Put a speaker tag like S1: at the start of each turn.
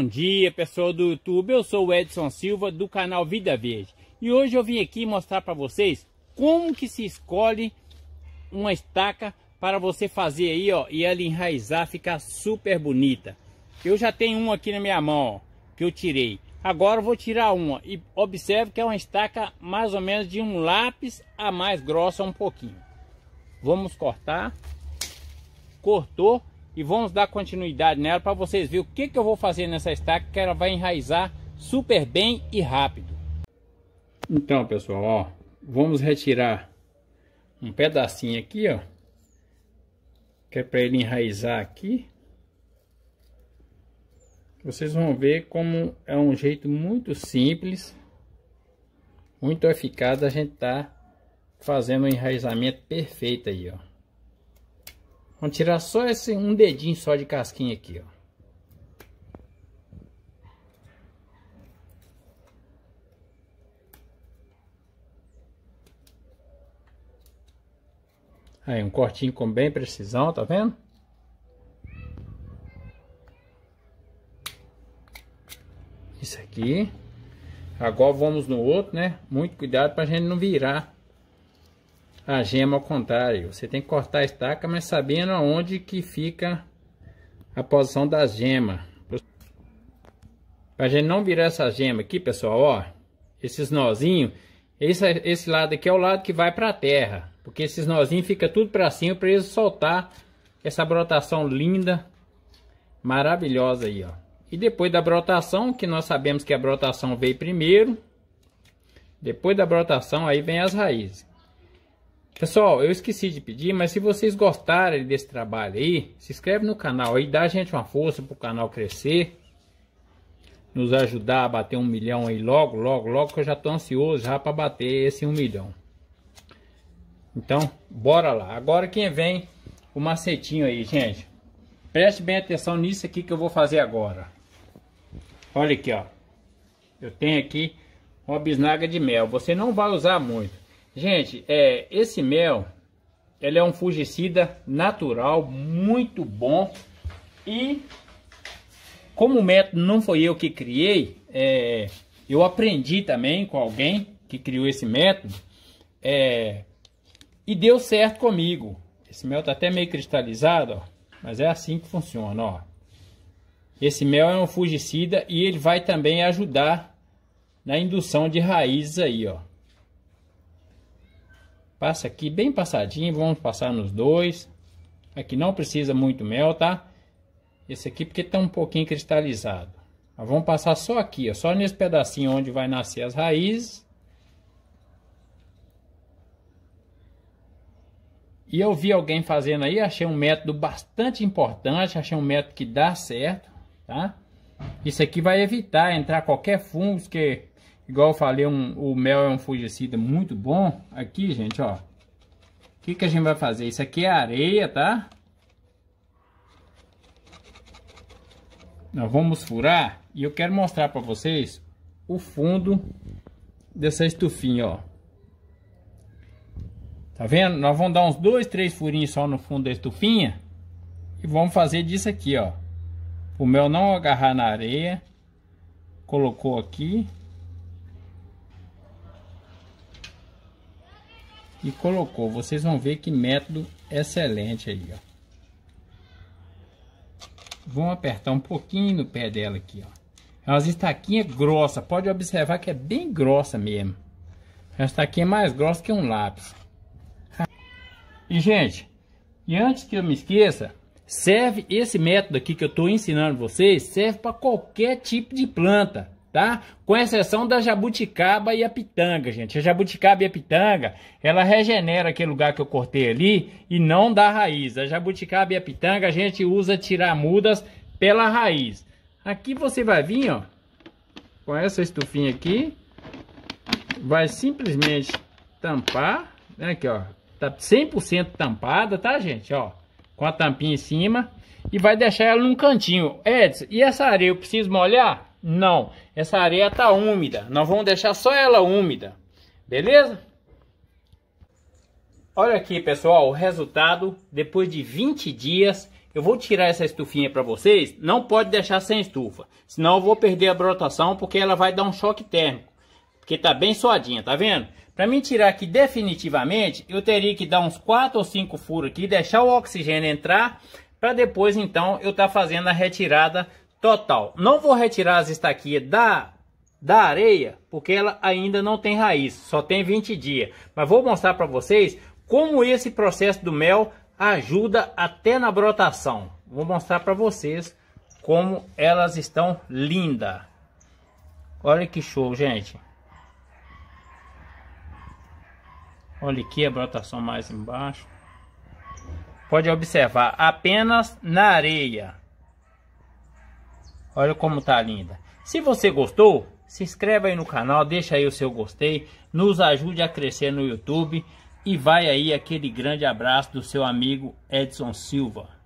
S1: Bom dia pessoal do YouTube, eu sou o Edson Silva do canal Vida Verde e hoje eu vim aqui mostrar para vocês como que se escolhe uma estaca para você fazer aí ó e ela enraizar, ficar super bonita. Eu já tenho uma aqui na minha mão ó, que eu tirei, agora eu vou tirar uma e observe que é uma estaca mais ou menos de um lápis a mais grossa um pouquinho. Vamos cortar, cortou e vamos dar continuidade nela para vocês verem o que, que eu vou fazer nessa estaca que ela vai enraizar super bem e rápido. Então pessoal, ó, vamos retirar um pedacinho aqui, ó, que é para ele enraizar aqui. Vocês vão ver como é um jeito muito simples, muito eficaz a gente tá fazendo o um enraizamento perfeito aí, ó. Vamos tirar só esse um dedinho só de casquinha aqui, ó. Aí, um cortinho com bem precisão, tá vendo? Isso aqui. Agora vamos no outro, né? Muito cuidado pra gente não virar a gema ao contrário. Você tem que cortar a estaca, mas sabendo aonde que fica a posição da gema. Pra gente não virar essa gema aqui, pessoal, ó, esses nozinhos, esse, esse lado aqui é o lado que vai para a terra, porque esses nozinhos fica tudo para cima para eles soltar essa brotação linda, maravilhosa aí, ó. E depois da brotação, que nós sabemos que a brotação veio primeiro, depois da brotação aí vem as raízes. Pessoal, eu esqueci de pedir, mas se vocês gostarem desse trabalho aí, se inscreve no canal aí, dá a gente uma força pro canal crescer, nos ajudar a bater um milhão aí logo, logo, logo, que eu já tô ansioso já pra bater esse um milhão. Então, bora lá. Agora quem vem, o macetinho aí, gente. Preste bem atenção nisso aqui que eu vou fazer agora. Olha aqui, ó. Eu tenho aqui uma bisnaga de mel. Você não vai usar muito. Gente, é, esse mel, ele é um fungicida natural, muito bom. E como o método não foi eu que criei, é, eu aprendi também com alguém que criou esse método. É, e deu certo comigo. Esse mel tá até meio cristalizado, ó, mas é assim que funciona, ó. Esse mel é um fungicida e ele vai também ajudar na indução de raízes aí, ó. Passa aqui bem passadinho, vamos passar nos dois. Aqui não precisa muito mel, tá? Esse aqui porque está um pouquinho cristalizado. Mas vamos passar só aqui, ó, só nesse pedacinho onde vai nascer as raízes. E eu vi alguém fazendo aí, achei um método bastante importante, achei um método que dá certo, tá? Isso aqui vai evitar entrar qualquer fungo que Igual eu falei, um, o mel é um fungicida muito bom. Aqui, gente, ó. O que, que a gente vai fazer? Isso aqui é areia, tá? Nós vamos furar e eu quero mostrar para vocês o fundo dessa estufinha, ó. Tá vendo? Nós vamos dar uns dois, três furinhos só no fundo da estufinha. E vamos fazer disso aqui, ó. O mel não agarrar na areia. Colocou aqui. e colocou. Vocês vão ver que método excelente aí, ó. Vão apertar um pouquinho no pé dela aqui, ó. É umas estaquinhas grossa, pode observar que é bem grossa mesmo. A aqui é mais grossa que um lápis. E, gente, e antes que eu me esqueça, serve esse método aqui que eu estou ensinando vocês, serve para qualquer tipo de planta tá? Com exceção da jabuticaba e a pitanga, gente. A jabuticaba e a pitanga, ela regenera aquele lugar que eu cortei ali e não dá raiz. A jabuticaba e a pitanga a gente usa tirar mudas pela raiz. Aqui você vai vir, ó, com essa estufinha aqui, vai simplesmente tampar, né, aqui, ó, tá 100% tampada, tá, gente, ó, com a tampinha em cima, e vai deixar ela num cantinho. Edson, e essa areia eu preciso molhar? Não, essa areia tá úmida. Nós vamos deixar só ela úmida. Beleza? Olha aqui, pessoal, o resultado depois de 20 dias. Eu vou tirar essa estufinha para vocês. Não pode deixar sem estufa, senão eu vou perder a brotação porque ela vai dar um choque térmico. Porque tá bem suadinha, tá vendo? Para mim tirar aqui definitivamente, eu teria que dar uns 4 ou 5 furos aqui, deixar o oxigênio entrar, para depois então eu estar tá fazendo a retirada total. Não vou retirar as estaquias da, da areia, porque ela ainda não tem raiz, só tem 20 dias. Mas vou mostrar para vocês como esse processo do mel ajuda até na brotação. Vou mostrar para vocês como elas estão lindas. Olha que show, gente. Olha aqui a brotação mais embaixo. Pode observar apenas na areia. Olha como tá linda. Se você gostou, se inscreve aí no canal, deixa aí o seu gostei, nos ajude a crescer no YouTube e vai aí aquele grande abraço do seu amigo Edson Silva.